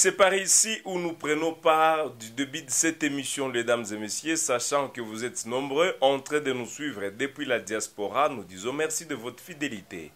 c'est par ici où nous prenons part du début de cette émission, les dames et messieurs, sachant que vous êtes nombreux en train de nous suivre depuis la diaspora. Nous disons merci de votre fidélité.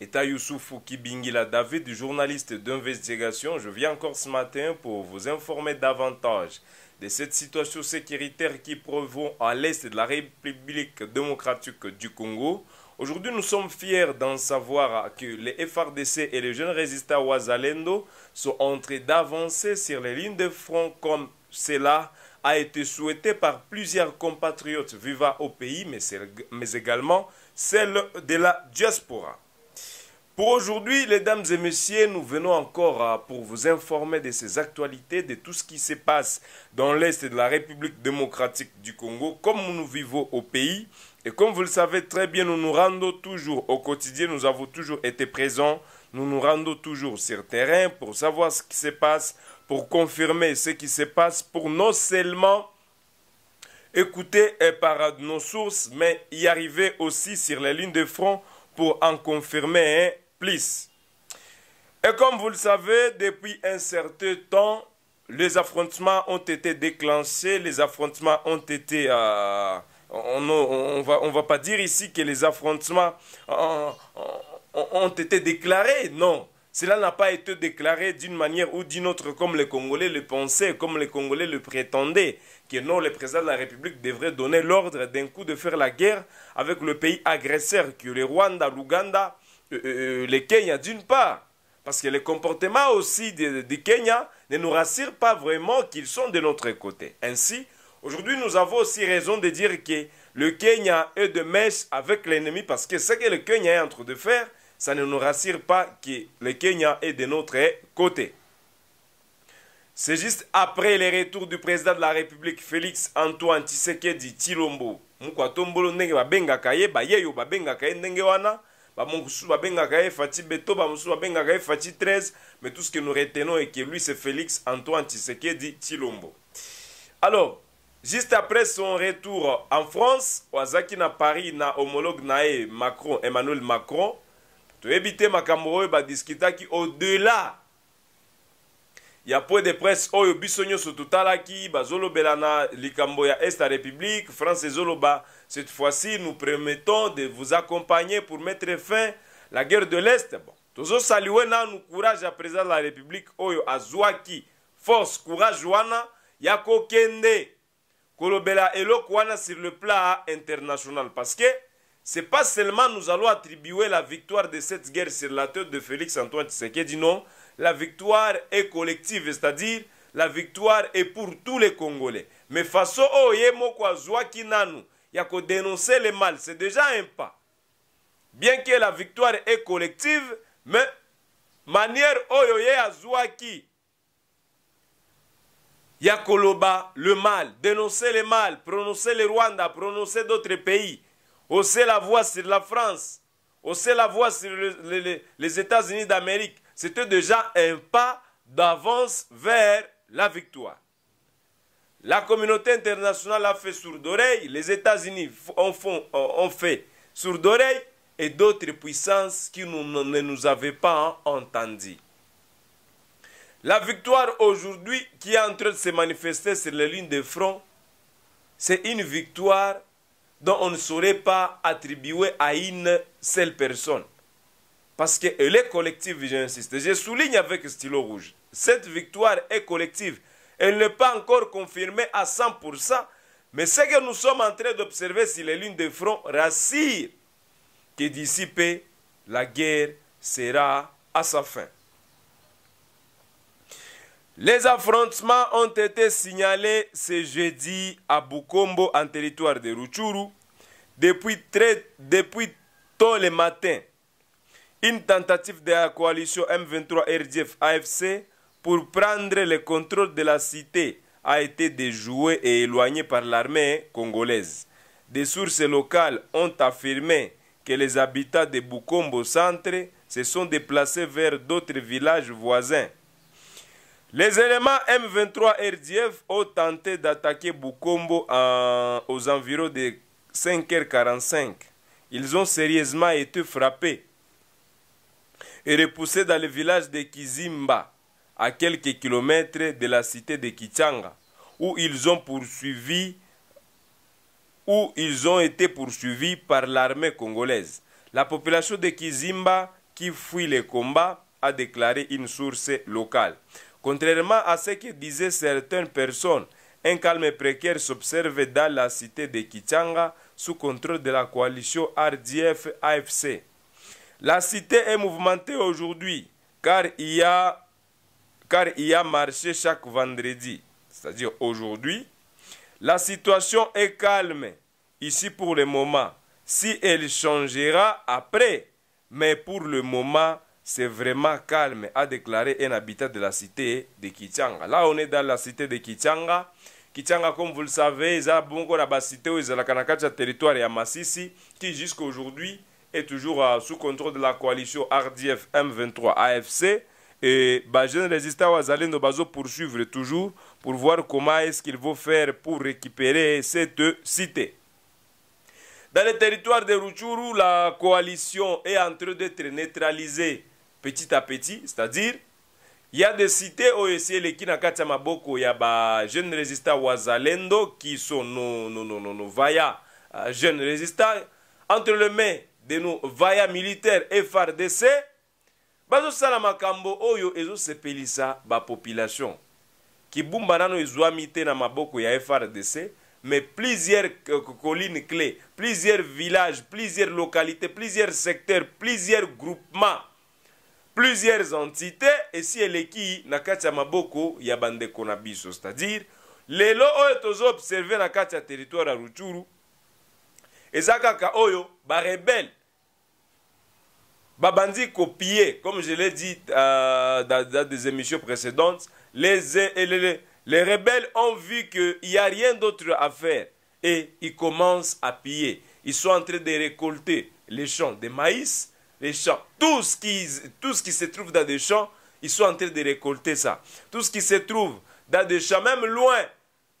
Et à Youssoufou Kibingila David, journaliste d'investigation, je viens encore ce matin pour vous informer davantage de cette situation sécuritaire qui prévaut à l'est de la République démocratique du Congo. Aujourd'hui, nous sommes fiers d'en savoir que les FRDC et les jeunes résistants Wazalendo sont entrés d'avancer sur les lignes de front comme cela a été souhaité par plusieurs compatriotes vivant au pays, mais, également celles de la diaspora. Pour aujourd'hui, les dames et messieurs, nous venons encore euh, pour vous informer de ces actualités, de tout ce qui se passe dans l'Est de la République démocratique du Congo, comme nous vivons au pays. Et comme vous le savez très bien, nous nous rendons toujours au quotidien, nous avons toujours été présents, nous nous rendons toujours sur terrain pour savoir ce qui se passe, pour confirmer ce qui se passe, pour non seulement écouter et par nos sources, mais y arriver aussi sur les lignes de front pour en confirmer plus. Et comme vous le savez, depuis un certain temps, les affrontements ont été déclenchés, les affrontements ont été... Euh, on ne va, pas dire ici que les affrontements ont, été déclarés, non. Cela n'a pas été déclaré d'une manière ou d'une autre comme les Congolais le pensaient, comme les Congolais le prétendaient, que non, le président de la République devrait donner l'ordre d'un coup de faire la guerre avec le pays agresseur, que le Rwanda, l'Ouganda, euh, euh, euh, le Kenya d'une part. Parce que le comportement aussi du Kenya ne nous rassure pas vraiment qu'ils sont de notre côté. Ainsi, Aujourd'hui, nous avons aussi raison de dire que le Kenya est de messe avec l'ennemi parce que ce que le Kenya est en train de faire, ça ne nous rassure pas que le Kenya est de notre côté. C'est juste après le retour du président de la République Félix Antoine Tshisekedi Tshilombo, Mukwatombolo ndenge babengaka ye bayeyo babengaka ye ndenge wana bamosusu babengaka ye Fati Beto bamosusu babengaka ye Fati 13 mais tout ce que nous retenons est que lui c'est Félix Antoine Tshisekedi Tshilombo. Alors Juste après son retour en France, wazaki na Paris na homologue nae Macron, Emmanuel Macron, ma te makambo oyo badiskutaki au-delà ya po de presse oyo biso nyonso totalaki Zolo belana likambo ya est république france ba cette fois-ci nous promettons de vous accompagner pour mettre fin la guerre de l'est bon na nous courage à président de la république oyo azwaki force courage wana ya kokende kolobela eloko sur le plat international parce que ce n'est pas seulement nous allons attribuer la victoire de cette guerre sur la tête de Félix Antoine dit non la victoire est collective c'est-à-dire la victoire est pour tous les Congolais mais façon nous oh, moko y a qu'à dénoncer le mal c'est déjà un pas bien que la victoire est collective mais manière oyo oh, a Yakoloba, le mal, dénoncer le mal, prononcer le Rwanda, prononcer d'autres pays, hausser la voix sur la France, hausser la voix sur les États-Unis d'Amérique, c'était déjà un pas d'avance vers la victoire. La communauté internationale a fait sourd d'oreille, les États-Unis ont, fait sourd d'oreille et d'autres puissances qui ne nous avaient pas entendus. La victoire aujourd'hui qui est en train de se manifester sur les lignes de front, c'est une victoire dont on ne saurait pas attribuer à une seule personne. Parce qu'elle est collective, j'insiste. Je souligne avec stylo rouge. Cette victoire est collective. Elle n'est pas encore confirmée à 100%, mais ce que nous sommes en train d'observer sur les lignes de front rassure que d'ici la guerre sera à sa fin. Les affrontements ont été signalés ce jeudi à Bukombo, en territoire de Ruchuru, depuis, très, depuis tôt le matin. Une tentative de la coalition M23-RDF-AFC pour prendre le contrôle de la cité a été déjouée et éloignée par l'armée congolaise. Des sources locales ont affirmé que les habitants de Bukombo Centre se sont déplacés vers d'autres villages voisins. Les éléments M23 RDF ont tenté d'attaquer Bukombo aux environs de 5h45. Ils ont sérieusement été frappés et repoussés dans le village de Kizimba, à quelques kilomètres de la cité de Kichanga, où ils ont poursuivi où ils ont été poursuivis par l'armée congolaise. La population de Kizimba, qui fuit les combats, a déclaré une source locale. Contrairement à ce que disaient certaines personnes, un calme précaire s'observe dans la cité de Kichanga sous contrôle de la coalition RDF-AFC. La cité est mouvementée aujourd'hui car il y a car il y a marché chaque vendredi, c'est-à-dire aujourd'hui. La situation est calme ici pour le moment. Si elle changera après, mais pour le moment, c'est vraiment calme, a déclaré un habitant de la cité de Kichanga. Là, on est dans la cité de Kichanga. Kichanga, comme vous le savez, ils la cité où y a le territoire qui jusqu'à aujourd'hui est toujours euh, sous contrôle de la coalition RDF M23 AFC. Et les jeunes résistants à Bazo poursuivre toujours pour voir comment est-ce qu'ils vont faire pour récupérer cette cité. Dans le territoire de Ruchuru, la coalition est en train d'être neutralisée petit à petit, c'est-à-dire il y a des cités oyoseleki na kati ya maboko ya bajeune résistant wazalendo qui sont nos no, no, no, no, vaya uh, jeune résistant entre le main de nos vaya militaire frdc bazosala makambo oyo ezosepelisa bapopulation kibumba nano ezwami te na maboko ya frdc mais plusieurs collines clés, plusieurs villages, plusieurs localités, plusieurs secteurs, plusieurs groupements, plusieurs entités, et si elle est qui, nakatia maboko, bande konabiso, c'est-à-dire, les lelo oyo tozo observé na kati territoire a, ruchuru eza kaka oyo ba babandi copier comme je l'ai dit euh, dans, des émissions précédentes les, les les rebelles ont vu qu'il n'y a rien d'autre à faire et ils commencent à piller. Ils sont en train de récolter les champs de maïs, les champs, tout ce qui, se trouve dans des champs, ils sont en train de récolter ça. Tout ce qui se trouve dans des champs, même loin,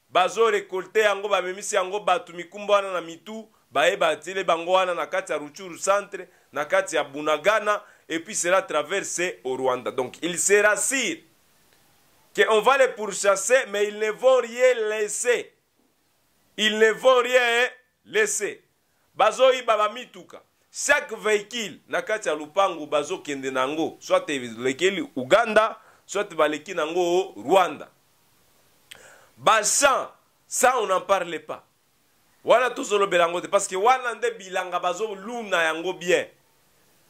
bazo récolter récolté angoba na mitu et puis cela traversé au rwanda donc ils se rassirent. qu'on va les pourchasser, mais ils ne vont rien laisser. Ils ne vont rien laisser. bazoyiba bamituka chaque véhicule na kati ya lupango bazokende na yango soit elekeli uganda soit baleki na yango rwanda bachamp ça on n'en parle pas wana tozolobela yango te parce que wana nde bilanga bazoluna yango bien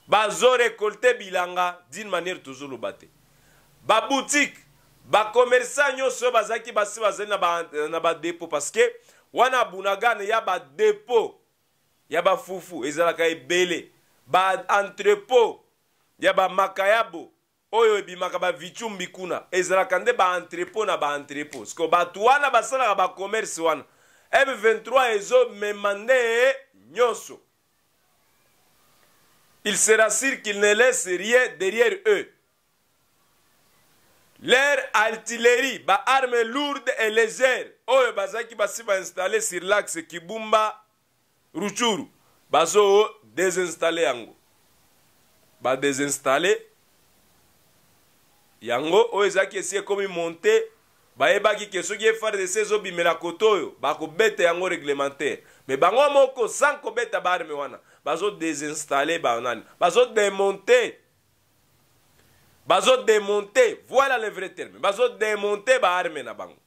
bazorekolte bilanga d'une manière tozoloba te baboutique bakomersa nyonso bazalaki basi bazali na badepo parceke wana bunagane ya badepo ya bafufu ezalaka ebele baentrepot ya bamakayabo oyo ebimaka bavitumbi kuna ezalaka nde baentrepot na baentrepot parceke bato wana basalaka bakomerse wana m23 ezomema nde nyonso il sera sûr qu'il ne laisse rien derrière eux leur artillerie baarme lourde et légère oyo bazalaki basi bainstalle sur l'axe kibumba ruchuru bazo désinstalle yango badesinstalle yango oyo ezalaki esi ekomi monte bayebaki ke soki frdc ezobimela koto oyo bakobeta yango réglementaire me bango moko sans kobeta baarme wana bazodesinstalle banani bazodémonte bazodemonte voilà le vrai terme bazodemonte baarme na bango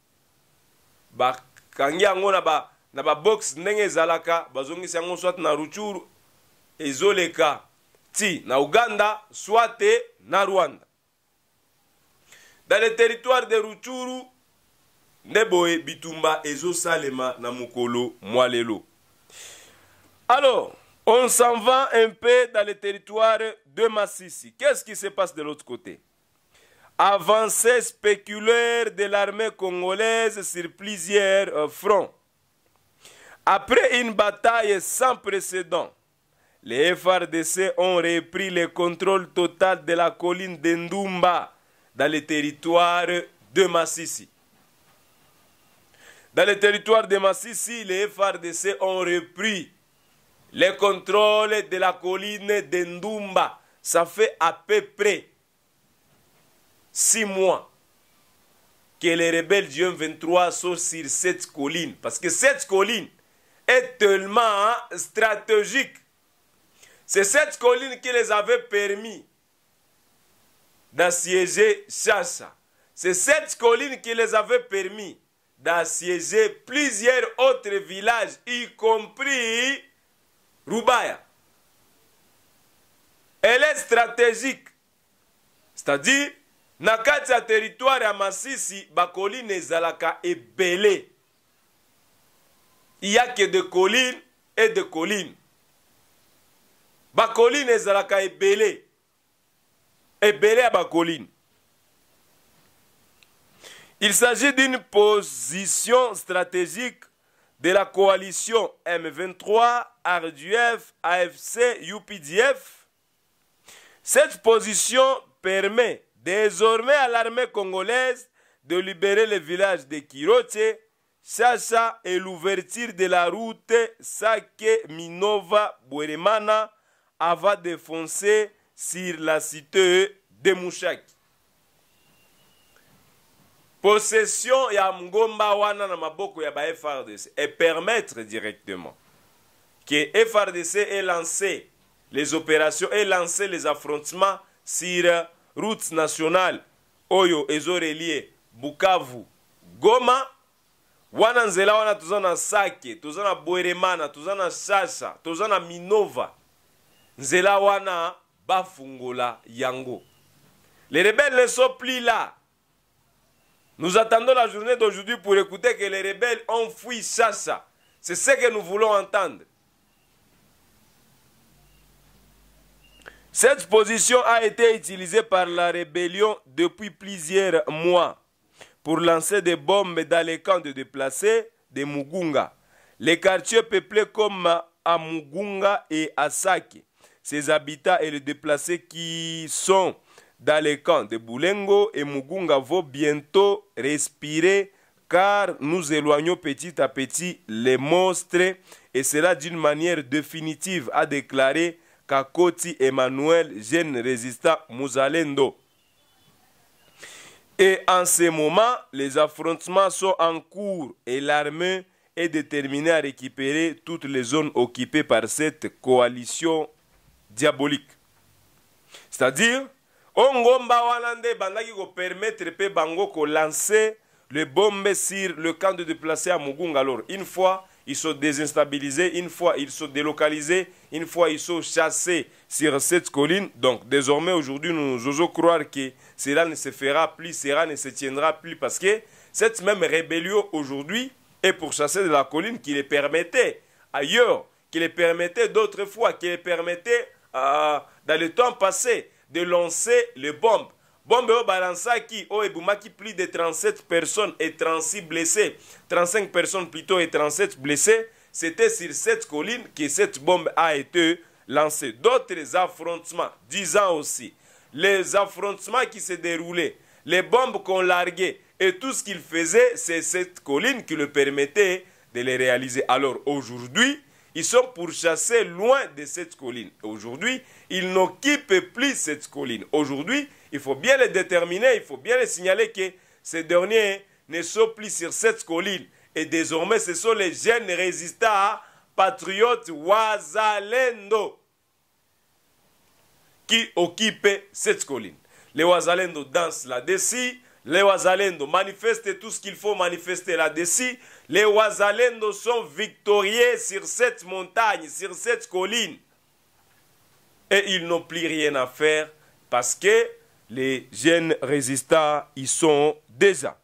bakangi yango na ba, na babox ndenge ezalaka bazongisi yango soit na ruchuru ezoleka ti na uganda soit te na rwanda dans le territoire de ruchuru nde boye bitumba ezosalema na mokolo mwa lelo alors on s'en va un peu dans le territoire de Massissi. Qu'est-ce qui se passe de l'autre côté Avancée spéculaire de l'armée congolaise sur plusieurs euh, fronts. Après une bataille sans précédent, les FRDC ont repris le contrôle total de la colline d'Endumba dans le territoire de Massissi. Dans le territoire de Massissi, les FRDC ont repris le contrôle de la colline d'Endumba ça fait à peu près six mois que les rebelles du 23 sont sur cette colline. Parce que cette colline est tellement stratégique. C'est cette colline qui les avait permis d'assiéger Chacha. C'est cette colline qui les avait permis d'assiéger plusieurs autres villages, y compris Rubaya elle est stratégique c'est-à-dire na territoire territoire territoire Massisi, masisi est et belée. il n'y a que des collines et des collines. de colline belée. Et est belé à colline. il s'agit d'une position stratégique de la coalition M23, RDF, AFC, UPDF cette position permet désormais à l'armée congolaise de libérer le village de Kirote, Chacha et l'ouverture de la route sake minova Bueremana avant de foncer sur la cité de Mouchak. Possession ya na maboko ya et permettre directement que FRDC ait lancé les opérations et lancer les affrontements sur route nationale oyo ezorelie bukavu goma wana nzela wana Tuzana sake Tuzana, Tuzana bweremana tuzana minova nzela wana bafungola yango les rebelles ne sont plus là nous attendons la journée d'aujourd'hui pour écouter que les rebelles ont fui Sasa. c'est ce que nous voulons entendre Cette position a été utilisée par la rébellion depuis plusieurs mois pour lancer des bombes dans les camps de déplacés de Mugunga. Les quartiers peuplés comme à Mugunga et à Saki, ses habitats et les déplacés qui sont dans les camps de Boulengo et Mugunga vont bientôt respirer car nous éloignons petit à petit les monstres et cela d'une manière définitive, a déclaré Kakoti Emmanuel, jeune résistant Mouzalendo. Et en ce moment, les affrontements sont en cours et l'armée est déterminée à récupérer toutes les zones occupées par cette coalition diabolique. C'est-à-dire, Ongomba Walande Bandaki permettre pe Bango ko lancer le bombes sur le camp de déplacés à Alors Une fois ils sont désinstabilisés, une fois ils sont délocalisés, une fois ils sont chassés sur cette colline. Donc désormais aujourd'hui nous osons croire que cela ne se fera plus, cela ne se tiendra plus parce que cette même rébellion aujourd'hui est chasser de la colline qui les permettait ailleurs, qui les permettait d'autres fois, qui les permettait euh, dans le temps passé de lancer les bombes bombe au balansaki au oh, ebumaki plus de 37 personnes et 36 blessés 35 personnes plutôt et 37 blessés c'était sur cette colline que cette bombe a été lancée d'autres affrontements 10 aussi les affrontements qui se déroulaient les bombes qu'on larguait et tout ce qu'il faisait c'est cette colline qui le permettait de les réaliser alors aujourd'hui ils sont pourchassés loin de cette colline. Aujourd'hui, ils n'occupent plus cette colline. Aujourd'hui, il faut bien les déterminer, il faut bien les signaler que ces derniers ne sont plus sur cette colline. Et désormais, ce sont les jeunes résistants patriotes Wazalendo qui occupent cette colline. Les Wazalendo dansent là-dessus, les Wazalendo manifestent tout ce qu'il faut manifester là-dessus. Les Wazalendo sont victorieux sur cette montagne, sur cette colline. Et ils n'ont plus rien à faire parce que les jeunes résistants y sont déjà.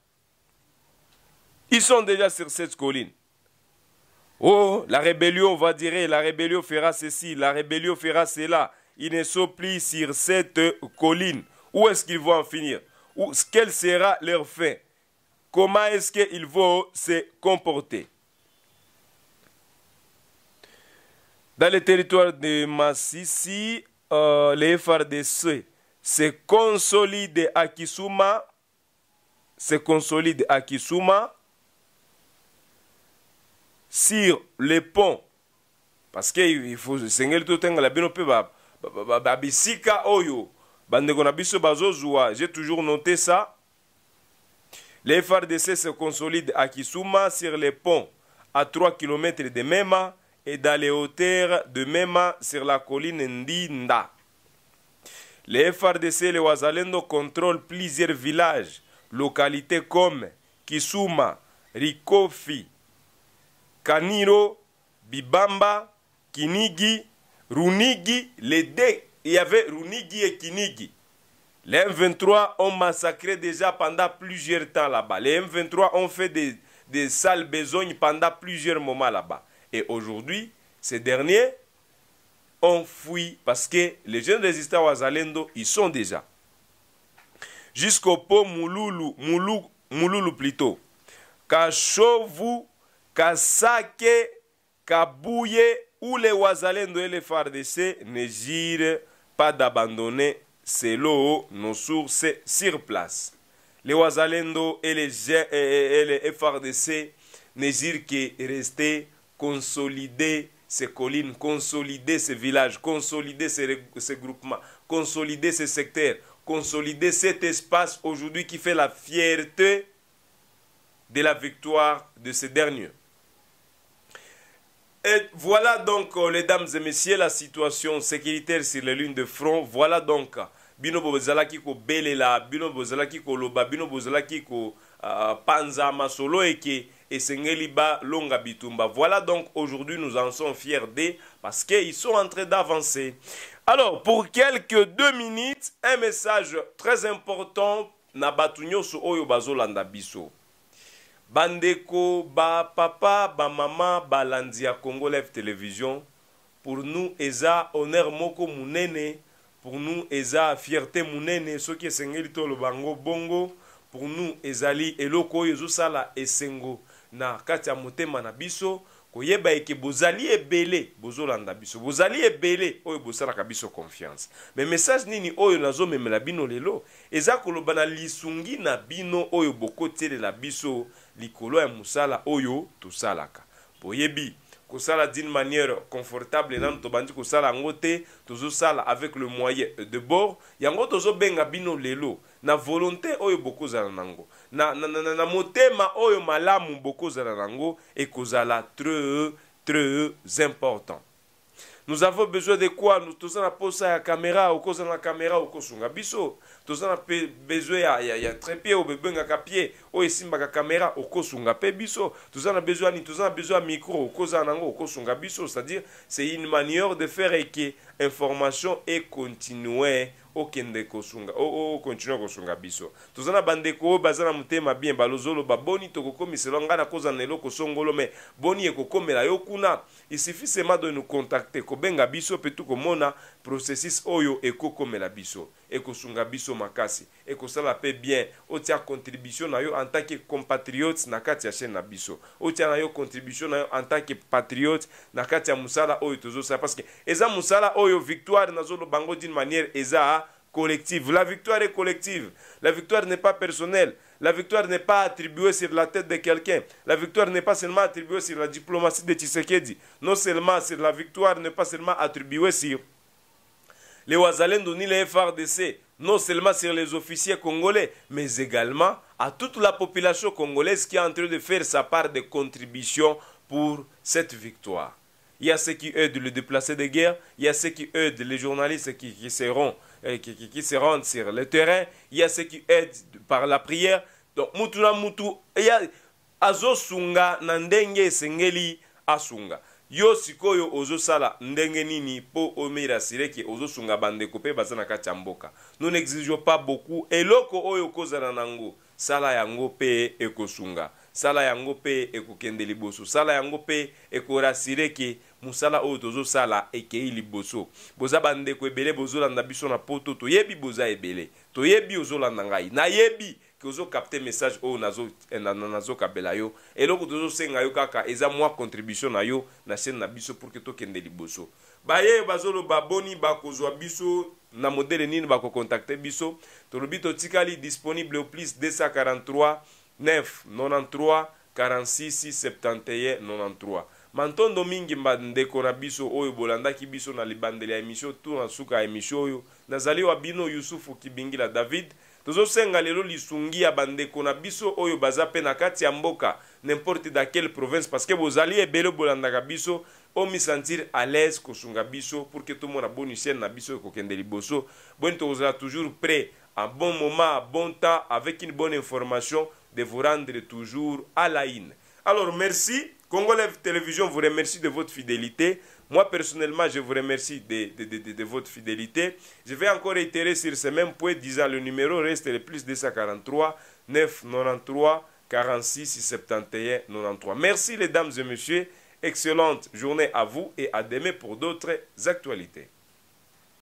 Ils sont déjà sur cette colline. Oh, la rébellion va dire, la rébellion fera ceci, la rébellion fera cela. Ils ne sont plus sur cette colline. Où est-ce qu'ils vont en finir Où, Quelle sera leur fin Comment est-ce qu'ils vont se comporter Dans le territoire de Massissi, euh, les FRDC se consolide à Kisuma, se consolide à Kisuma sur les ponts. Parce qu'il faut babisika oyo j'ai toujours noté ça les FRDC se consolident à Kisuma sur les ponts à 3 km de Mema et dans les hauteurs de Mema sur la colline Ndinda. Les FRDC, les Wazalendo contrôlent plusieurs villages, localités comme Kisuma, Rikofi, Kaniro, Bibamba, Kinigi, Runigi, les deux. Il y avait Runigi et Kinigi. Les M23 ont massacré déjà pendant plusieurs temps là-bas. Les M23 ont fait des, des sales besognes pendant plusieurs moments là-bas. Et aujourd'hui, ces derniers on fuit parce que les jeunes résistants wazalendo, ils sont déjà. Jusqu'au pont Mouloulou, Mouloulou, plutôt. Kachovu, Kasake, Kabouye, où les wazalendo et les FARDC ne girent pas d'abandonner ces l'eau, nos sources sur place. Les wazalendo et les, et les FRDC ne que rester consolidés ces collines, consolider ces villages, consolider ces, groupements, consolider ces secteurs, consolider cet espace aujourd'hui qui fait la fierté de la victoire de ces derniers. voilà donc, euh, les dames et messieurs, la situation sécuritaire sur les lignes de front. Voilà donc, euh, bino bozalaki ko belela, bino bozalaki ko loba, bino euh, panzama solo Sengeli ba Longa Bitumba. Voilà donc aujourd'hui nous en sommes fiers d'eux parce qu'ils sont en train d'avancer. Alors pour quelques deux minutes, un message très important na bato oyo Bazo biso. Bandeko ba papa ba maman ba landia Congo Live Télévision pour nous eza honneur moko mounene. pour nous eza fierté munene soki esengeli bango, bongo pour nous ezali eloko sala sala esengo na kati ya motema na biso koyeba eke bozali ebele bozolanda biso bozali ebele oyo bosalaka biso confiance me message nini oyo nazomemela bino lelo eza koloba na lisungi na bino oyo bokotielela biso likolo ya mosala oyo tosalaka boyebi kosala d'une manière confortable nanu tobandi kosala yango te tozosala avec le moyen de bord yango tozobenga bino lelo na volonté oyo bokozala nango na, na, na, na motema oyo malamu bokozala nango ekozala très très important nous avons besoin de quoi nous toza na posa ya kamera okozala na kamera okosunga biso toza na besoin ya, ya, ya trepie oyo bebengaka pie oyo esimbaka kamera okosunga mpe biso toza na besoin nini toza na besoin ya micro okozala nango okosunga biso c'est-à-dire c'est une manière de faire eke information econtinue okende kosunga okontinue kosunga biso toza na bandeko oyo baza na motema bien balozoloba boni tokokomisela ngai nakozwa na eloko songolo me boni ekokomela yo kuna isufi sema de nous contacter kobenga biso mpe tukomona processus oyo ekokomela biso ekosunga biso makasi ekosala pe bien otia contribution na yo en tant que compatriote na kati ya chaîne na biso otia contribution na en tant que patriote na kati ya mosala oyo parce que eza mosala oyo victoire nazoloba Bango d'une manière eza collective la victoire est collective la victoire n'est pas personnelle la victoire n'est pas attribuée sur la tête de quelqu'un. La victoire n'est pas seulement attribuée sur la diplomatie de Tshisekedi. Non seulement sur la victoire n'est pas seulement attribuée sur les Ouazalendo les FRDC, non seulement sur les officiers congolais, mais également à toute la population congolaise qui est en train de faire sa part de contribution pour cette victoire. Il y a ceux qui aident les déplacés de guerre, il y a ceux qui aident les journalistes euh, qui, qui, se rendent sur le terrain, il y a ceux qui aident par la prière. Donc, Mutuna Mutu, il y a Sunga, Nandenge, Sengeli, Asunga. yo sikoyo ozosala ndenge nini mpo omirasire eke ozosunga bandeko mpe baza na kati ya mboka nous n'exigeons pas beaucoup eloko oyo okozala nango sala yango mpe ekosunga sala yango mpe ekokende liboso sala yango mpe ekorasire eke mosala oyo tozosala ekei liboso boza bandeko ebele bozolanda biso na poto toyebi boza ebele toyebi ozolanda ngai nayebi ozokapte message oyo nazokabela eh, yo eloko tozosenga yo kaka eza mwa contribution na yo na chaîne na biso pour ke tokende liboso baye bazoloba boni bakozwa biso na modele nini bakokontakte biso tolobi totikali disponible au plus 243 9 93 46 71 93 mantondo mingi bandeko na biso oyo bolandaki biso na libandeli ya emission to na suka ya emission oyo nazali wa bino yusufu kibingila david tozosenga lelo lisungi ya bandeko na biso oyo baza pe na kati ya mboka n'importe dans quelle province parce que bozali ebele bolandaka biso omisentir à l'aise kosunga biso pour que tomona bonisiene na biso ekokende liboso boni tokozala toujours prêt à bon moment à bon temps avec une bonne information de vous rendre toujours à la in alors merci Congo Télévision vous remercie de votre fidélité moi, personnellement, je vous remercie de, votre fidélité. Je vais encore réitérer sur ce même point, disant le numéro reste le plus 243 993 46 71 93. Merci les dames et messieurs. Excellente journée à vous et à demain pour d'autres actualités.